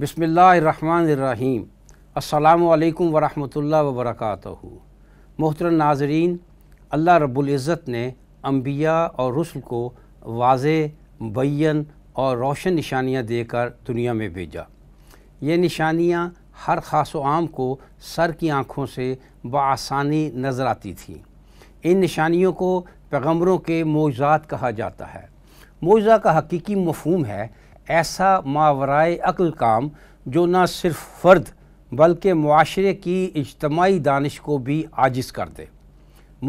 بسم اللہ الرحمن الرحیم السلام علیکم ورحمۃ اللہ وبرکاتہ محترم ناظرین اللہ رب العزت نے انبیاء اور رسل کو واضح بین اور روشن نشانیاں دے کر دنیا میں بھیجا یہ نشانیاں ہر خاص و عام کو سر کی آنکھوں سے بآسانی نظر آتی تھیں ان نشانیوں کو پیغمبروں کے معجزات کہا جاتا ہے معجزہ کا حقیقی مفہوم ہے ایسا ماورائے عقل کام جو نہ صرف فرد بلکہ معاشرے کی اجتماعی دانش کو بھی عاجز کر دے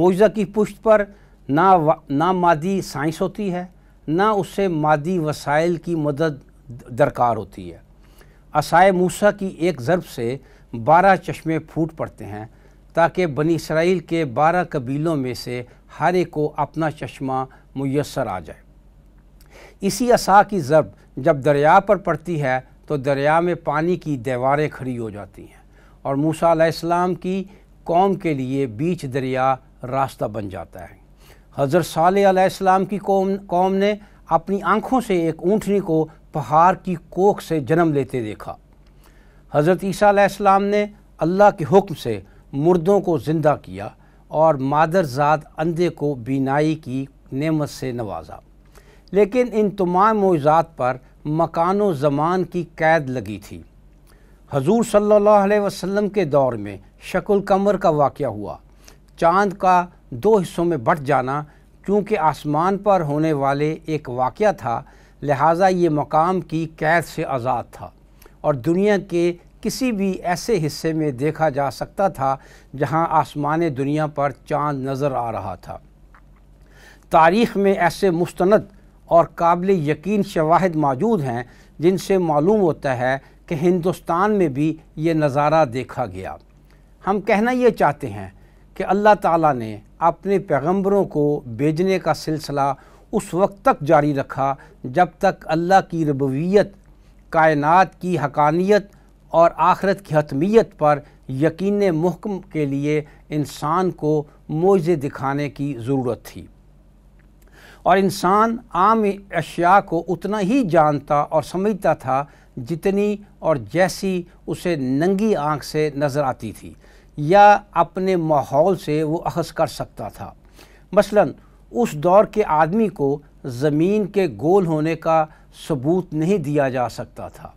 موجزہ کی پشت پر نہ نہ مادی سائنس ہوتی ہے نہ اسے مادی وسائل کی مدد درکار ہوتی ہے اسائے موسیٰ کی ایک ضرب سے بارہ چشمے پھوٹ پڑتے ہیں تاکہ بنی اسرائیل کے بارہ قبیلوں میں سے ہر ایک کو اپنا چشمہ میسر آ جائے اسی کی ضرب جب دریا پر پڑتی ہے تو دریا میں پانی کی دیواریں کھڑی ہو جاتی ہیں اور موسیٰ علیہ السلام کی قوم کے لیے بیچ دریا راستہ بن جاتا ہے حضرت صالح علیہ السلام کی قوم قوم نے اپنی آنکھوں سے ایک اونٹنی کو پہاڑ کی کوک سے جنم لیتے دیکھا حضرت عیسیٰ علیہ السلام نے اللہ کے حکم سے مردوں کو زندہ کیا اور مادر زاد اندھے کو بینائی کی نعمت سے نوازا لیکن ان تمام معجزات پر مکان و زمان کی قید لگی تھی حضور صلی اللہ علیہ وسلم کے دور میں شکل کمر کا واقعہ ہوا چاند کا دو حصوں میں بٹ جانا چونکہ آسمان پر ہونے والے ایک واقعہ تھا لہٰذا یہ مقام کی قید سے آزاد تھا اور دنیا کے کسی بھی ایسے حصے میں دیکھا جا سکتا تھا جہاں آسمان دنیا پر چاند نظر آ رہا تھا تاریخ میں ایسے مستند اور قابل یقین شواہد موجود ہیں جن سے معلوم ہوتا ہے کہ ہندوستان میں بھی یہ نظارہ دیکھا گیا ہم کہنا یہ چاہتے ہیں کہ اللہ تعالیٰ نے اپنے پیغمبروں کو بیجنے کا سلسلہ اس وقت تک جاری رکھا جب تک اللہ کی ربویت کائنات کی حقانیت اور آخرت کی حتمیت پر یقین محکم کے لیے انسان کو موزے دکھانے کی ضرورت تھی اور انسان عام اشیاء کو اتنا ہی جانتا اور سمجھتا تھا جتنی اور جیسی اسے ننگی آنکھ سے نظر آتی تھی یا اپنے ماحول سے وہ احس کر سکتا تھا مثلا اس دور کے آدمی کو زمین کے گول ہونے کا ثبوت نہیں دیا جا سکتا تھا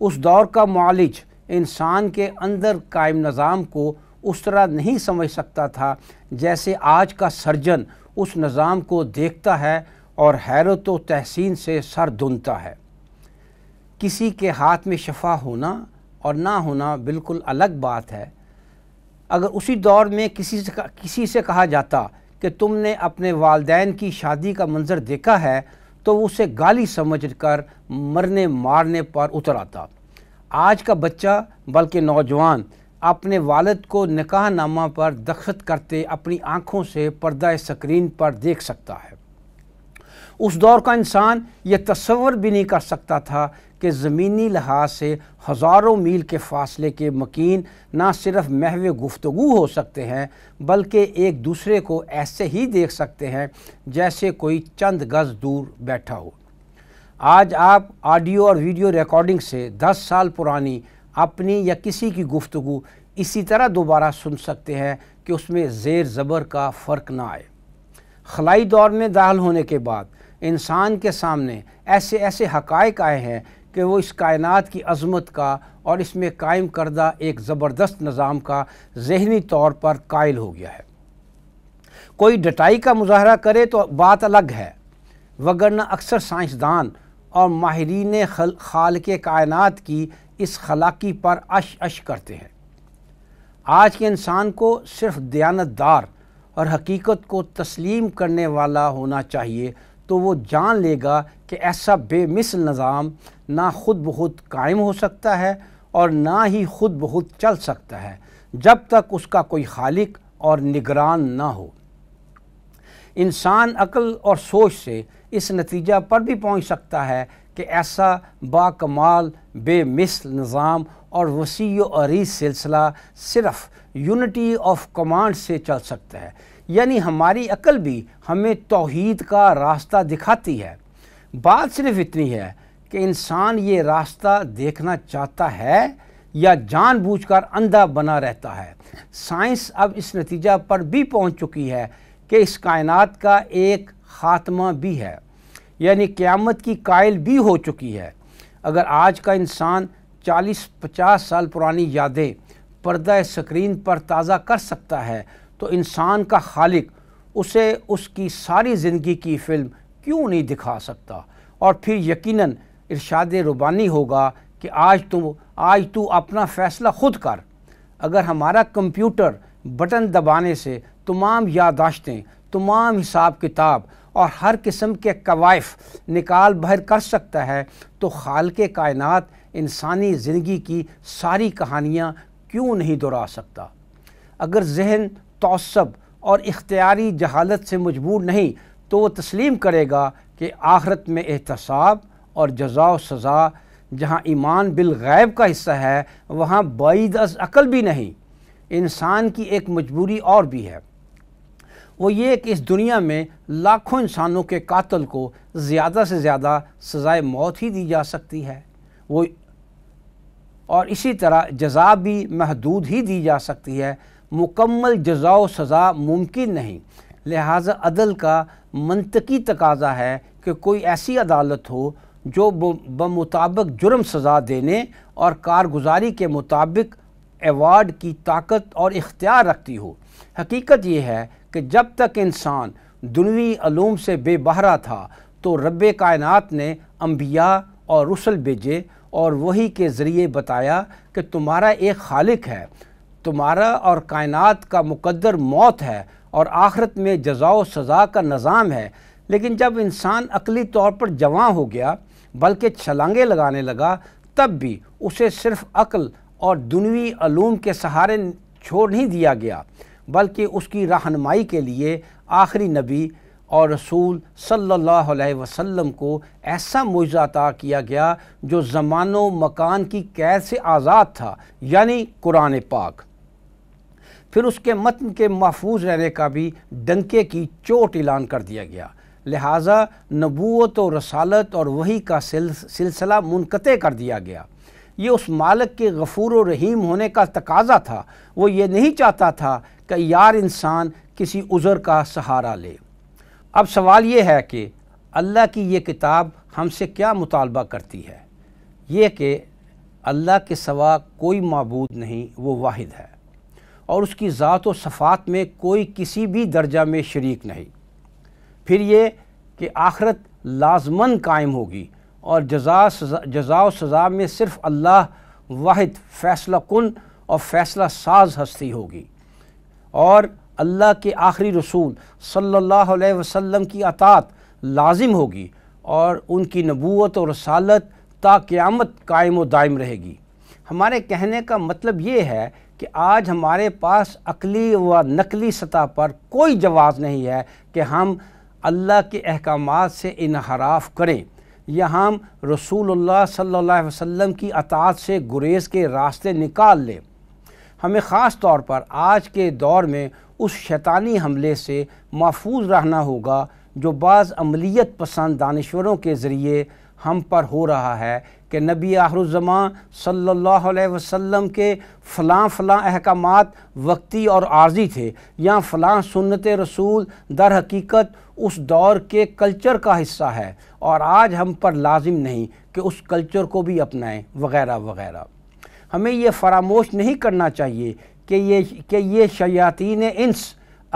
اس دور کا معالج انسان کے اندر قائم نظام کو اس طرح نہیں سمجھ سکتا تھا جیسے آج کا سرجن اس نظام کو دیکھتا ہے اور حیرت و تحسین سے سر دنتا ہے کسی کے ہاتھ میں شفا ہونا اور نہ ہونا بالکل الگ بات ہے اگر اسی دور میں کسی سے کسی سے کہا جاتا کہ تم نے اپنے والدین کی شادی کا منظر دیکھا ہے تو وہ اسے گالی سمجھ کر مرنے مارنے پر اتر آتا آج کا بچہ بلکہ نوجوان اپنے والد کو نکاح نامہ پر دخشت کرتے اپنی آنکھوں سے پردہ سکرین پر دیکھ سکتا ہے اس دور کا انسان یہ تصور بھی نہیں کر سکتا تھا کہ زمینی لحاظ سے ہزاروں میل کے فاصلے کے مکین نہ صرف محو گفتگو ہو سکتے ہیں بلکہ ایک دوسرے کو ایسے ہی دیکھ سکتے ہیں جیسے کوئی چند گز دور بیٹھا ہو آج آپ آڈیو اور ویڈیو ریکارڈنگ سے دس سال پرانی اپنی یا کسی کی گفتگو اسی طرح دوبارہ سن سکتے ہیں کہ اس میں زیر زبر کا فرق نہ آئے خلائی دور میں داخل ہونے کے بعد انسان کے سامنے ایسے ایسے حقائق آئے ہیں کہ وہ اس کائنات کی عظمت کا اور اس میں قائم کردہ ایک زبردست نظام کا ذہنی طور پر قائل ہو گیا ہے کوئی ڈٹائی کا مظاہرہ کرے تو بات الگ ہے وگرنہ اکثر سائنسدان اور ماہرین خالق کائنات کی اس خلاقی پر اش اش کرتے ہیں آج کے انسان کو صرف دیانتدار اور حقیقت کو تسلیم کرنے والا ہونا چاہیے تو وہ جان لے گا کہ ایسا بے مثل نظام نہ خود بہت قائم ہو سکتا ہے اور نہ ہی خود بہت چل سکتا ہے جب تک اس کا کوئی خالق اور نگران نہ ہو انسان عقل اور سوچ سے اس نتیجہ پر بھی پہنچ سکتا ہے کہ ایسا با کمال بے مثل نظام اور وسیع و عریض سلسلہ صرف یونٹی آف کمانڈ سے چل سکتا ہے یعنی ہماری عقل بھی ہمیں توحید کا راستہ دکھاتی ہے بات صرف اتنی ہے کہ انسان یہ راستہ دیکھنا چاہتا ہے یا جان بوجھ کر اندھا بنا رہتا ہے سائنس اب اس نتیجہ پر بھی پہنچ چکی ہے کہ اس کائنات کا ایک خاتمہ بھی ہے یعنی قیامت کی قائل بھی ہو چکی ہے اگر آج کا انسان چالیس پچاس سال پرانی یادیں پردہ سکرین پر تازہ کر سکتا ہے تو انسان کا خالق اسے اس کی ساری زندگی کی فلم کیوں نہیں دکھا سکتا اور پھر یقیناً ارشاد ربانی ہوگا کہ آج تو آج تو اپنا فیصلہ خود کر اگر ہمارا کمپیوٹر بٹن دبانے سے تمام یاداشتیں تمام حساب کتاب اور ہر قسم کے کوائف نکال بہر کر سکتا ہے تو خالق کائنات انسانی زندگی کی ساری کہانیاں کیوں نہیں دہرا سکتا اگر ذہن توصب اور اختیاری جہالت سے مجبور نہیں تو وہ تسلیم کرے گا کہ آخرت میں احتساب اور جزا و سزا جہاں ایمان بالغیب کا حصہ ہے وہاں بعید از عقل بھی نہیں انسان کی ایک مجبوری اور بھی ہے وہ یہ کہ اس دنیا میں لاکھوں انسانوں کے قاتل کو زیادہ سے زیادہ سزائے موت ہی دی جا سکتی ہے وہ اور اسی طرح جزا بھی محدود ہی دی جا سکتی ہے مکمل جزا و سزا ممکن نہیں لہٰذا عدل کا منطقی تقاضا ہے کہ کوئی ایسی عدالت ہو جو بمطابق جرم سزا دینے اور کارگزاری کے مطابق ایوارڈ کی طاقت اور اختیار رکھتی ہو حقیقت یہ ہے کہ جب تک انسان دنوی علوم سے بے بہرا تھا تو رب کائنات نے انبیاء اور رسل بھیجے اور وہی کے ذریعے بتایا کہ تمہارا ایک خالق ہے تمہارا اور کائنات کا مقدر موت ہے اور آخرت میں جزا و سزا کا نظام ہے لیکن جب انسان عقلی طور پر جوان ہو گیا بلکہ چھلانگے لگانے لگا تب بھی اسے صرف عقل اور دنوی علوم کے سہارے چھوڑ نہیں دیا گیا بلکہ اس کی رہنمائی کے لیے آخری نبی اور رسول صلی اللہ علیہ وسلم کو ایسا معجزہ عطا کیا گیا جو زمان و مکان کی قید سے آزاد تھا یعنی قرآن پاک پھر اس کے متن کے محفوظ رہنے کا بھی ڈنکے کی چوٹ اعلان کر دیا گیا لہٰذا نبوت و رسالت اور وہی کا سلسلہ منقطع کر دیا گیا یہ اس مالک کے غفور و رحیم ہونے کا تقاضا تھا وہ یہ نہیں چاہتا تھا تیار انسان کسی عذر کا سہارا لے اب سوال یہ ہے کہ اللہ کی یہ کتاب ہم سے کیا مطالبہ کرتی ہے یہ کہ اللہ کے سوا کوئی معبود نہیں وہ واحد ہے اور اس کی ذات و صفات میں کوئی کسی بھی درجہ میں شریک نہیں پھر یہ کہ آخرت لازمن قائم ہوگی اور جزا جزا و سزا میں صرف اللہ واحد فیصلہ کن اور فیصلہ ساز ہستی ہوگی اور اللہ کے آخری رسول صلی اللہ علیہ وسلم کی اطاعت لازم ہوگی اور ان کی نبوت اور رسالت تا قیامت قائم و دائم رہے گی ہمارے کہنے کا مطلب یہ ہے کہ آج ہمارے پاس عقلی و نقلی سطح پر کوئی جواز نہیں ہے کہ ہم اللہ کے احکامات سے انحراف کریں یا ہم رسول اللہ صلی اللہ علیہ وسلم کی اطاعت سے گریز کے راستے نکال لیں ہمیں خاص طور پر آج کے دور میں اس شیطانی حملے سے محفوظ رہنا ہوگا جو بعض عملیت پسند دانشوروں کے ذریعے ہم پر ہو رہا ہے کہ نبی آخر الزمان صلی اللہ علیہ وسلم کے فلاں فلاں احکامات وقتی اور عارضی تھے یا فلاں سنت رسول در حقیقت اس دور کے کلچر کا حصہ ہے اور آج ہم پر لازم نہیں کہ اس کلچر کو بھی اپنائیں وغیرہ وغیرہ ہمیں یہ فراموش نہیں کرنا چاہیے کہ یہ کہ یہ شیاطین انس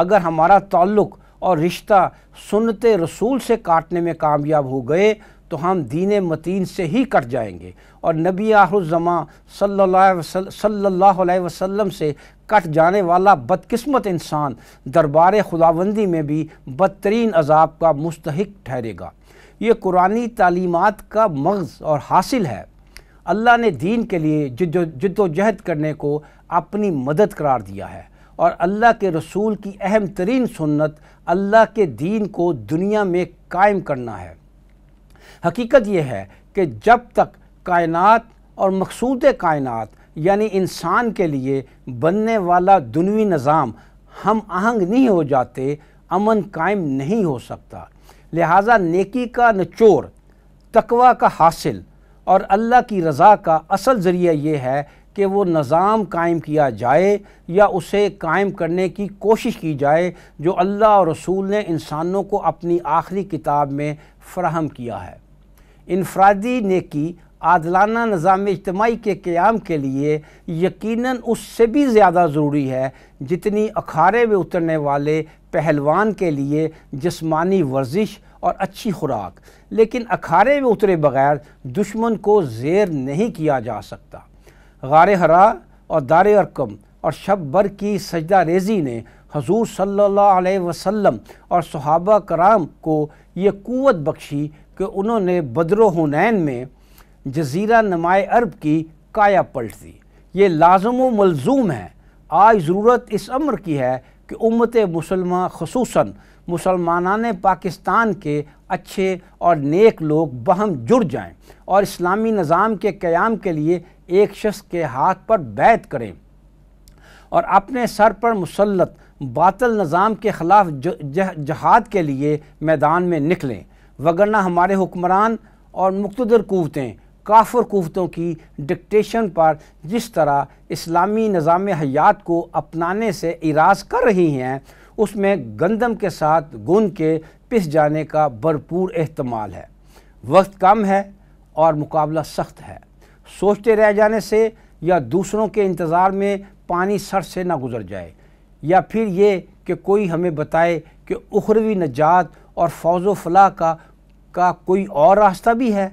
اگر ہمارا تعلق اور رشتہ سنت رسول سے کاٹنے میں کامیاب ہو گئے تو ہم دین متین سے ہی کٹ جائیں گے اور نبی آخر صلی اللہ وسلم صلی اللہ علیہ وسلم سے کٹ جانے والا بدقسمت انسان دربار خداوندی میں بھی بدترین عذاب کا مستحق ٹھہرے گا یہ قرآنی تعلیمات کا مغز اور حاصل ہے اللہ نے دین کے لیے جد و جد و جہد کرنے کو اپنی مدد قرار دیا ہے اور اللہ کے رسول کی اہم ترین سنت اللہ کے دین کو دنیا میں قائم کرنا ہے حقیقت یہ ہے کہ جب تک کائنات اور مقصود کائنات یعنی انسان کے لیے بننے والا دنوی نظام ہم آہنگ نہیں ہو جاتے امن قائم نہیں ہو سکتا لہٰذا نیکی کا نچور تقوی کا حاصل اور اللہ کی رضا کا اصل ذریعہ یہ ہے کہ وہ نظام قائم کیا جائے یا اسے قائم کرنے کی کوشش کی جائے جو اللہ اور رسول نے انسانوں کو اپنی آخری کتاب میں فراہم کیا ہے انفرادی نیکی عادلانہ نظام اجتماعی کے قیام کے لیے یقیناً اس سے بھی زیادہ ضروری ہے جتنی اکھارے میں اترنے والے پہلوان کے لیے جسمانی ورزش اور اچھی خوراک لیکن اکھارے میں اترے بغیر دشمن کو زیر نہیں کیا جا سکتا غار حرا اور دار ارکم اور شب بر کی سجدہ ریزی نے حضور صلی اللہ علیہ وسلم اور صحابہ کرام کو یہ قوت بخشی کہ انہوں نے بدر و ہنین میں جزیرہ نمائے عرب کی کایا پلٹ دی یہ لازم و ملزوم ہے آج ضرورت اس عمر کی ہے کہ امت مسلمہ خصوصاً مسلمانان پاکستان کے اچھے اور نیک لوگ بہم جڑ جائیں اور اسلامی نظام کے قیام کے لیے ایک شخص کے ہاتھ پر بیعت کریں اور اپنے سر پر مسلط باطل نظام کے خلاف جہاد کے لیے میدان میں نکلیں وگرنہ ہمارے حکمران اور مقتدر قوتیں کافر قوتوں کی ڈکٹیشن پر جس طرح اسلامی نظام حیات کو اپنانے سے اراض کر رہی ہیں اس میں گندم کے ساتھ گن کے پس جانے کا بھرپور احتمال ہے وقت کم ہے اور مقابلہ سخت ہے سوچتے رہ جانے سے یا دوسروں کے انتظار میں پانی سر سے نہ گزر جائے یا پھر یہ کہ کوئی ہمیں بتائے کہ اخروی نجات اور فوز و فلاح کا کا کوئی اور راستہ بھی ہے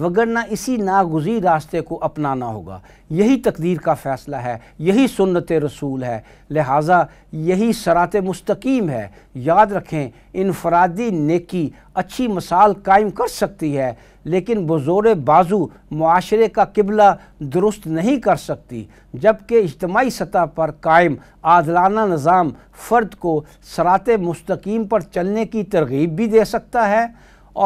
وگرنہ اسی ناگزیر راستے کو اپنانا ہوگا یہی تقدیر کا فیصلہ ہے یہی سنت رسول ہے لہٰذا یہی سرات مستقیم ہے یاد رکھیں انفرادی نیکی اچھی مثال قائم کر سکتی ہے لیکن بزور بازو معاشرے کا قبلہ درست نہیں کر سکتی جبکہ اجتماعی سطح پر قائم عادلانہ نظام فرد کو سرات مستقیم پر چلنے کی ترغیب بھی دے سکتا ہے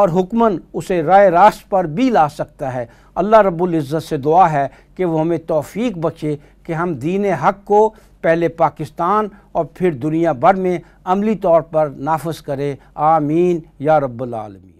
اور حکمن اسے رائے راست پر بھی لا سکتا ہے اللہ رب العزت سے دعا ہے کہ وہ ہمیں توفیق بچے کہ ہم دین حق کو پہلے پاکستان اور پھر دنیا بھر میں عملی طور پر نافذ کرے آمین یا رب العالمین